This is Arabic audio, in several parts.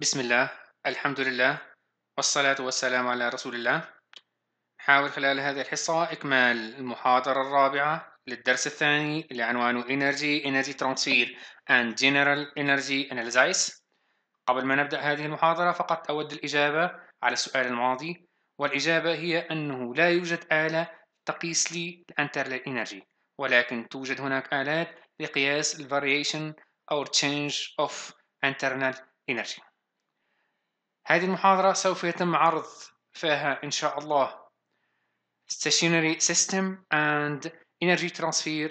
بسم الله الحمد لله والصلاة والسلام على رسول الله حاول خلال هذه الحصة إكمال المحاضرة الرابعة للدرس الثاني اللي عنوانه Energy Energy Transfer and General Energy Analysis قبل ما نبدأ هذه المحاضرة فقط أود الإجابة على السؤال الماضي والإجابة هي أنه لا يوجد آلة تقيس لي الأنتر للإنرجي ولكن توجد هناك آلات لقياس الفاريشن أو change of internal energy هذه المحاضرة سوف يتم عرض فيها إن شاء الله Stationary System and Energy Transfer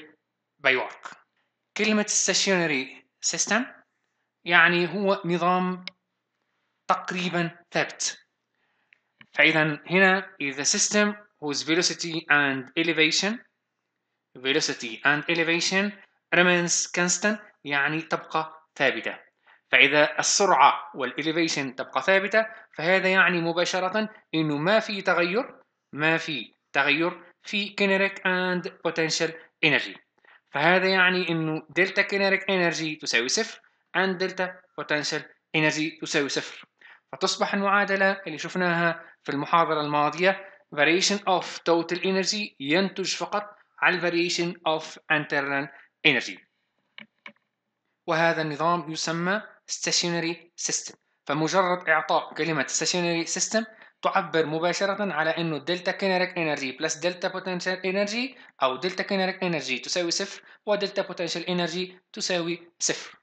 by Work كلمة Stationary System يعني هو نظام تقريبا ثابت فإذا هنا is the system whose velocity and elevation velocity and elevation remains constant يعني تبقى ثابتة فإذا السرعة والإليفيشن تبقى ثابتة فهذا يعني مباشرة أنه ما في تغير ما في تغير في kinetic and potential energy فهذا يعني أنه دلتا kinetic energy تساوي صفر and delta potential energy تساوي صفر فتصبح المعادلة اللي شفناها في المحاضرة الماضية variation of total energy ينتج فقط على variation of internal energy وهذا النظام يسمى stationary system فمجرد اعطاء كلمة stationary system تعبر مباشرة على انه delta kinetic energy plus delta potential energy او delta kinetic energy تساوي صفر و delta potential energy تساوي صفر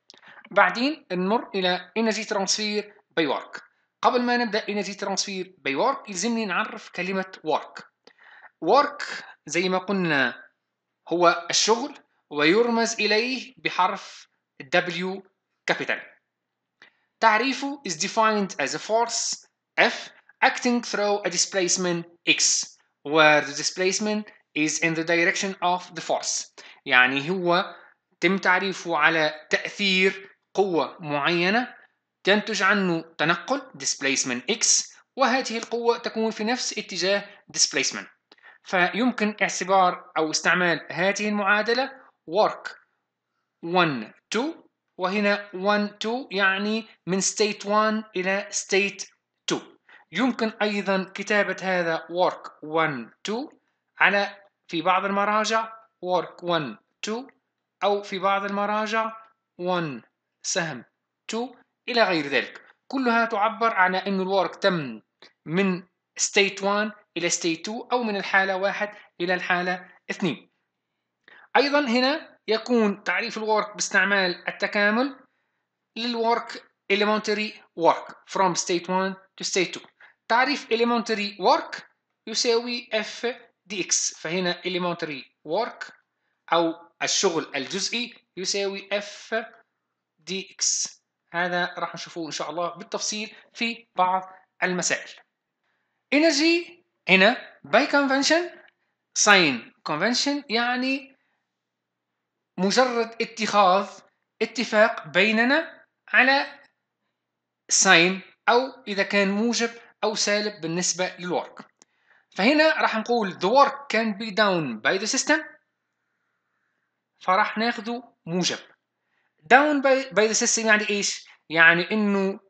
بعدين نمر الى energy transfer by work قبل ما نبدأ energy transfer by work يلزمني نعرف كلمة work work زي ما قلنا هو الشغل ويرمز إليه بحرف W capital تعريفه is defined as a force F acting through a displacement X where the displacement is in the direction of the force يعني هو تم تعريفه على تأثير قوة معينة تنتج عنه تنقل displacement X وهذه القوة تكون في نفس اتجاه displacement فيمكن اعتبار أو استعمال هذه المعادلة work 1 2 وهنا 1 2 يعني من state 1 إلى state 2 يمكن أيضا كتابة هذا work 1 2 على في بعض المراجع work 1 2 أو في بعض المراجع 1 سهم 2 إلى غير ذلك كلها تعبر عن أن الورك تم من state 1 إلى state 2 أو من الحالة 1 إلى الحالة 2 أيضا هنا يكون تعريف الورك باستعمال التكامل للورك elementary work from state 1 to state 2 تعريف elementary work يساوي f dx فهنا elementary work أو الشغل الجزئي يساوي f dx هذا راح نشوفه إن شاء الله بالتفصيل في بعض المسائل energy هنا by convention sign convention يعني مجرد اتخاذ اتفاق بيننا على ساين او اذا كان موجب او سالب بالنسبه للورك فهنا راح نقول the work can be done by the system فراح ناخذه موجب down by, by the system يعني ايش يعني انه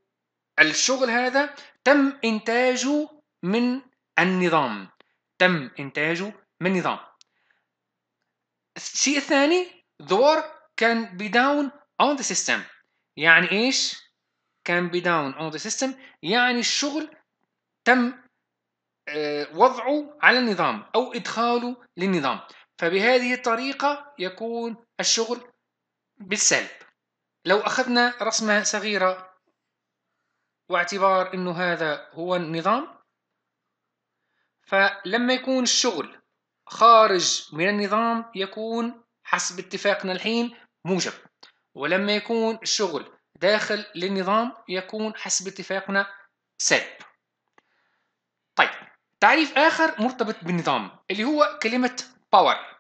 الشغل هذا تم انتاجه من النظام تم انتاجه من نظام الشيء الثاني The work can be down on the system يعني ايش؟ can be down on the system يعني الشغل تم آه، وضعه على النظام أو إدخاله للنظام فبهذه الطريقة يكون الشغل بالسلب لو أخذنا رسمة صغيرة واعتبار أنه هذا هو النظام فلما يكون الشغل خارج من النظام يكون حسب اتفاقنا الحين موجب ولما يكون الشغل داخل للنظام يكون حسب اتفاقنا سالب طيب تعريف آخر مرتبط بالنظام اللي هو كلمة power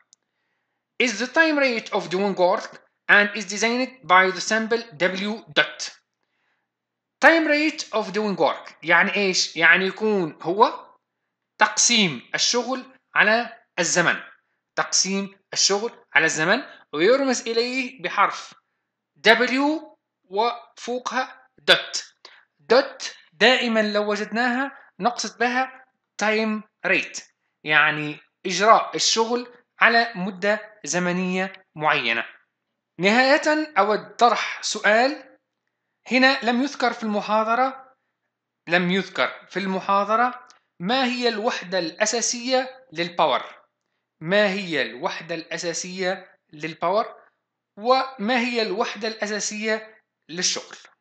is the time rate of doing work and is designed by the sample W dot time rate of doing work يعني ايش؟ يعني يكون هو تقسيم الشغل على الزمن تقسيم الشغل على الزمن ويرمز إليه بحرف W وفوقها دوت دوت دائما لو وجدناها نقصد بها تايم ريت يعني إجراء الشغل على مدة زمنية معينة نهاية أود طرح سؤال هنا لم يذكر في المحاضرة لم يذكر في المحاضرة ما هي الوحدة الأساسية للباور ما هي الوحدة الأساسية للباور وما هي الوحدة الأساسية للشغل